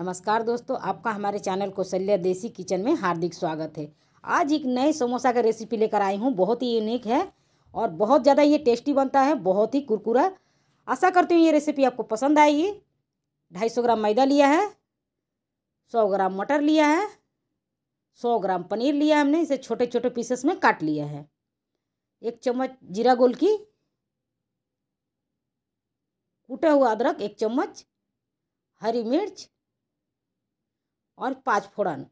नमस्कार दोस्तों आपका हमारे चैनल कौशल्या देसी किचन में हार्दिक स्वागत है आज एक नए समोसा का रेसिपी लेकर आई हूँ बहुत ही यूनिक है और बहुत ज़्यादा ये टेस्टी बनता है बहुत ही कुरकुरा आशा करती हूँ ये रेसिपी आपको पसंद आएगी ढाई सौ ग्राम मैदा लिया है सौ ग्राम मटर लिया है सौ ग्राम पनीर लिया हमने इसे छोटे छोटे पीसेस में काट लिया है एक चम्मच जीरा गोल की कूटा हुआ अदरक एक चम्मच हरी मिर्च और पाँच फोड़न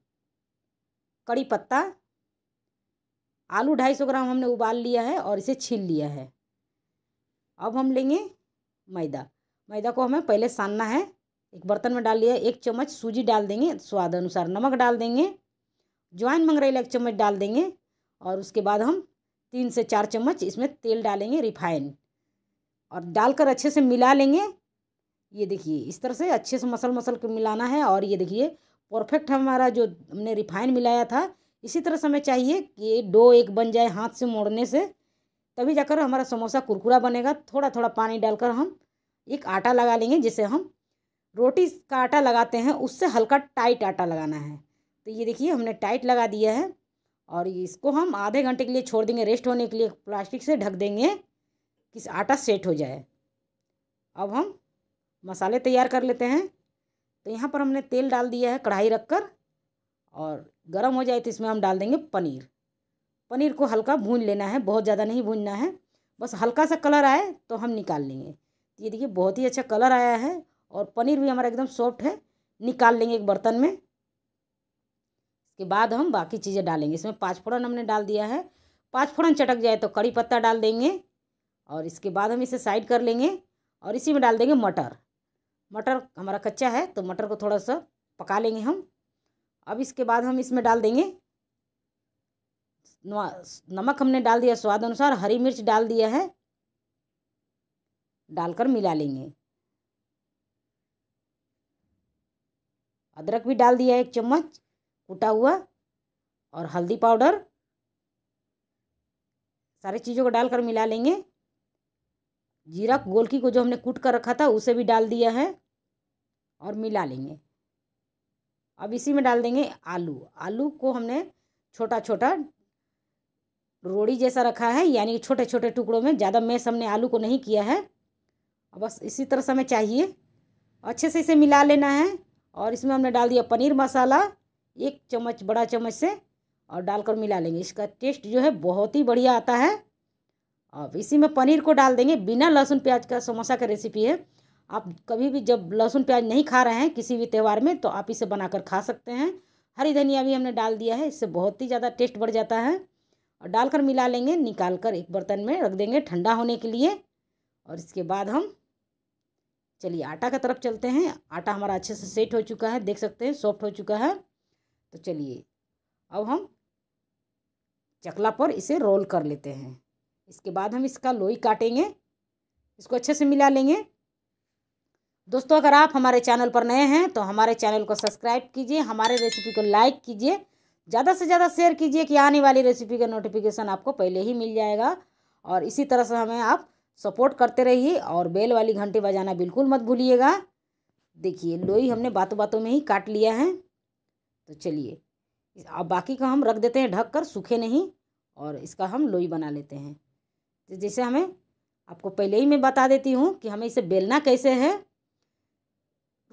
कड़ी पत्ता आलू ढाई सौ ग्राम हमने उबाल लिया है और इसे छील लिया है अब हम लेंगे मैदा मैदा को हमें पहले सानना है एक बर्तन में डाल लिया एक चम्मच सूजी डाल देंगे स्वाद अनुसार नमक डाल देंगे ज्वाइन मंगरेला एक चम्मच डाल देंगे और उसके बाद हम तीन से चार चम्मच इसमें तेल डालेंगे रिफाइन और डालकर अच्छे से मिला लेंगे ये देखिए इस तरह से अच्छे से मसल मसल को मिलाना है और ये देखिए परफेक्ट हमारा जो हमने रिफाइन मिलाया था इसी तरह से हमें चाहिए कि डो एक बन जाए हाथ से मोड़ने से तभी जाकर हमारा समोसा कुरकुरा बनेगा थोड़ा थोड़ा पानी डालकर हम एक आटा लगा लेंगे जिसे हम रोटी का आटा लगाते हैं उससे हल्का टाइट आटा लगाना है तो ये देखिए हमने टाइट लगा दिया है और इसको हम आधे घंटे के लिए छोड़ देंगे रेस्ट होने के लिए प्लास्टिक से ढक देंगे कि आटा सेट हो जाए अब हम मसाले तैयार कर लेते हैं तो यहाँ पर हमने तेल डाल दिया है कढ़ाई रखकर और गर्म हो जाए तो इसमें हम डाल देंगे पनीर पनीर को हल्का भून लेना है बहुत ज़्यादा नहीं भूनना है बस हल्का सा कलर आए तो हम निकाल लेंगे तो ये देखिए बहुत ही अच्छा कलर आया है और पनीर भी हमारा एकदम सॉफ्ट है निकाल लेंगे एक बर्तन में इसके बाद हम बाकी चीज़ें डालेंगे इसमें पाँच फोड़न हमने डाल दिया है पाँच फोड़न चटक जाए तो कड़ी पत्ता डाल देंगे और इसके बाद हम इसे साइड कर लेंगे और इसी में डाल देंगे मटर मटर हमारा कच्चा है तो मटर को थोड़ा सा पका लेंगे हम अब इसके बाद हम इसमें डाल देंगे नमक हमने डाल दिया स्वाद अनुसार हरी मिर्च डाल दिया है डालकर मिला लेंगे अदरक भी डाल दिया एक चम्मच कूटा हुआ और हल्दी पाउडर सारे चीज़ों को डालकर मिला लेंगे जीरा गोलकी को जो हमने कूट कर रखा था उसे भी डाल दिया है और मिला लेंगे अब इसी में डाल देंगे आलू आलू को हमने छोटा छोटा रोड़ी जैसा रखा है यानी कि छोटे छोटे टुकड़ों में ज़्यादा मैस हमने आलू को नहीं किया है बस इसी तरह से हमें चाहिए अच्छे से इसे मिला लेना है और इसमें हमने डाल दिया पनीर मसाला एक चम्मच बड़ा चम्मच से और डालकर मिला लेंगे इसका टेस्ट जो है बहुत ही बढ़िया आता है अब इसी में पनीर को डाल देंगे बिना लहसुन प्याज का समोसा का रेसिपी है आप कभी भी जब लहसुन प्याज नहीं खा रहे हैं किसी भी त्यौहार में तो आप इसे बनाकर खा सकते हैं हरी धनिया भी हमने डाल दिया है इससे बहुत ही ज़्यादा टेस्ट बढ़ जाता है और डालकर मिला लेंगे निकाल कर एक बर्तन में रख देंगे ठंडा होने के लिए और इसके बाद हम चलिए आटा का तरफ चलते हैं आटा हमारा अच्छे से सेट हो चुका है देख सकते हैं सॉफ्ट हो चुका है तो चलिए अब हम चकला पर इसे रोल कर लेते हैं इसके बाद हम इसका लोई काटेंगे इसको अच्छे से मिला लेंगे दोस्तों अगर आप हमारे चैनल पर नए हैं तो हमारे चैनल को सब्सक्राइब कीजिए हमारे रेसिपी को लाइक कीजिए ज़्यादा से ज़्यादा शेयर कीजिए कि आने वाली रेसिपी का नोटिफिकेशन आपको पहले ही मिल जाएगा और इसी तरह से हमें आप सपोर्ट करते रहिए और बेल वाली घंटी बजाना बिल्कुल मत भूलिएगा देखिए लोई हमने बातों बातों में ही काट लिया है तो चलिए अब बाकी का हम रख देते हैं ढक कर सूखे नहीं और इसका हम लोई बना लेते हैं जैसे हमें आपको पहले ही मैं बता देती हूँ कि हमें इसे बेलना कैसे है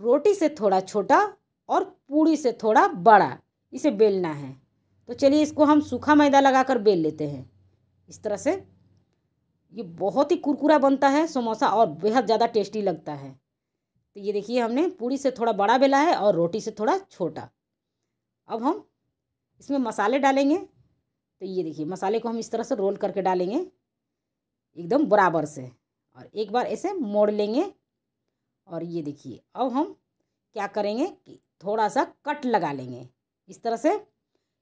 रोटी से थोड़ा छोटा और पूड़ी से थोड़ा बड़ा इसे बेलना है तो चलिए इसको हम सूखा मैदा लगा कर बेल लेते हैं इस तरह से ये बहुत ही कुरकुरा बनता है समोसा और बेहद ज़्यादा टेस्टी लगता है तो ये देखिए हमने पूड़ी से थोड़ा बड़ा बेला है और रोटी से थोड़ा छोटा अब हम इसमें मसाले डालेंगे तो ये देखिए मसाले को हम इस तरह से रोल करके डालेंगे एकदम बराबर से और एक बार ऐसे मोड़ लेंगे और ये देखिए अब हम क्या करेंगे कि थोड़ा सा कट लगा लेंगे इस तरह से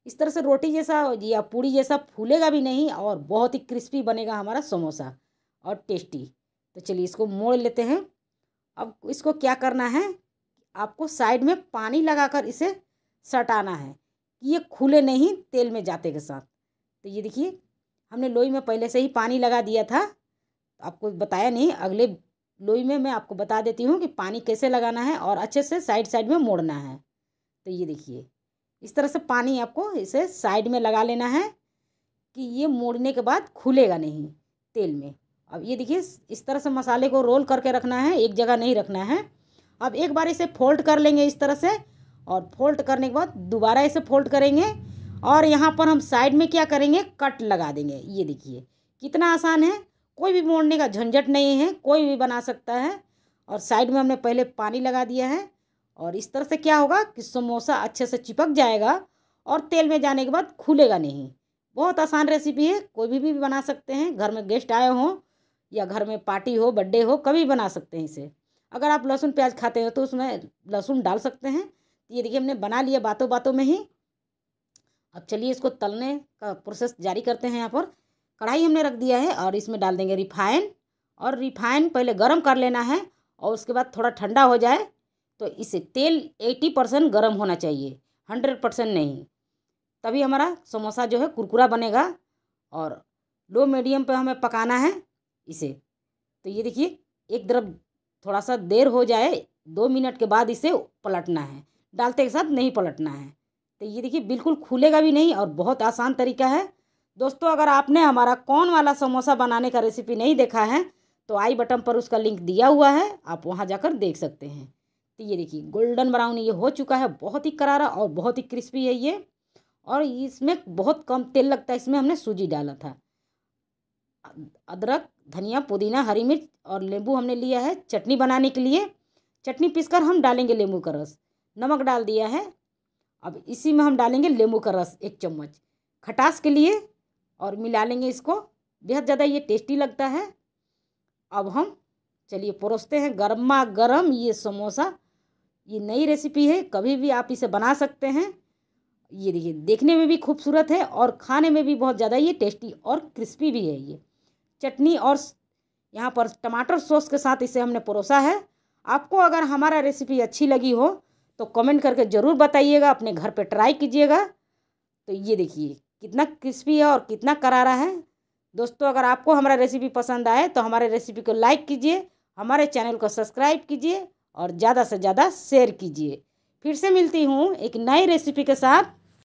इस तरह से रोटी जैसा या पूड़ी जैसा फूलेगा भी नहीं और बहुत ही क्रिस्पी बनेगा हमारा समोसा और टेस्टी तो चलिए इसको मोड़ लेते हैं अब इसको क्या करना है आपको साइड में पानी लगाकर इसे सटाना है कि ये खुले नहीं तेल में जाते के साथ तो ये देखिए हमने लोई में पहले से ही पानी लगा दिया था आपको बताया नहीं अगले लोई में मैं आपको बता देती हूँ कि पानी कैसे लगाना है और अच्छे से साइड साइड में मोड़ना है तो ये देखिए इस तरह से पानी आपको इसे साइड में लगा लेना है कि ये मोड़ने के बाद खुलेगा नहीं तेल में अब ये देखिए इस तरह से मसाले को रोल करके रखना है एक जगह नहीं रखना है अब एक बार इसे फोल्ड कर लेंगे इस तरह से और फोल्ड करने के बाद दोबारा इसे फोल्ड करेंगे और यहाँ पर हम साइड में क्या करेंगे कट लगा देंगे ये देखिए कितना आसान है कोई भी मोड़ने का झंझट नहीं है कोई भी बना सकता है और साइड में हमने पहले पानी लगा दिया है और इस तरह से क्या होगा कि समोसा अच्छे से चिपक जाएगा और तेल में जाने के बाद खुलेगा नहीं बहुत आसान रेसिपी है कोई भी, भी बना सकते हैं घर में गेस्ट आए हों या घर में पार्टी हो बर्थडे हो कभी बना सकते हैं इसे अगर आप लहसुन प्याज खाते हो तो उसमें लहसुन डाल सकते हैं तो ये देखिए हमने बना लिया बातों बातों में ही अब चलिए इसको तलने का प्रोसेस जारी करते हैं यहाँ पर कढ़ाई हमने रख दिया है और इसमें डाल देंगे रिफाइन और रिफाइन पहले गर्म कर लेना है और उसके बाद थोड़ा ठंडा हो जाए तो इसे तेल एटी परसेंट गर्म होना चाहिए हंड्रेड परसेंट नहीं तभी हमारा समोसा जो है कुरकुरा बनेगा और लो मीडियम पर हमें पकाना है इसे तो ये देखिए एक तरफ थोड़ा सा देर हो जाए दो मिनट के बाद इसे पलटना है डालते के साथ नहीं पलटना है तो ये देखिए बिल्कुल खुलेगा भी नहीं और बहुत आसान तरीका है दोस्तों अगर आपने हमारा कौन वाला समोसा बनाने का रेसिपी नहीं देखा है तो आई बटन पर उसका लिंक दिया हुआ है आप वहाँ जाकर देख सकते हैं तो ये देखिए गोल्डन ब्राउन ये हो चुका है बहुत ही करारा और बहुत ही क्रिस्पी है ये और इसमें बहुत कम तेल लगता है इसमें हमने सूजी डाला था अदरक धनिया पुदीना हरी मिर्च और नींबू हमने लिया है चटनी बनाने के लिए चटनी पीस हम डालेंगे नींबू का रस नमक डाल दिया है अब इसी में हम डालेंगे नींबू का रस एक चम्मच खटास के लिए और मिला लेंगे इसको बेहद ज़्यादा ये टेस्टी लगता है अब हम चलिए परोसते हैं गर्मा गर्म ये समोसा ये नई रेसिपी है कभी भी आप इसे बना सकते हैं ये देखिए देखने में भी खूबसूरत है और खाने में भी बहुत ज़्यादा ये टेस्टी और क्रिस्पी भी है ये चटनी और यहाँ पर टमाटर सॉस के साथ इसे हमने परोसा है आपको अगर हमारा रेसिपी अच्छी लगी हो तो कमेंट करके ज़रूर बताइएगा अपने घर पे ट्राई कीजिएगा तो ये देखिए कितना क्रिस्पी है और कितना करारा है दोस्तों अगर आपको हमारा रेसिपी पसंद आए तो हमारे रेसिपी को लाइक कीजिए हमारे चैनल को सब्सक्राइब कीजिए और ज़्यादा से ज़्यादा शेयर कीजिए फिर से मिलती हूँ एक नई रेसिपी के साथ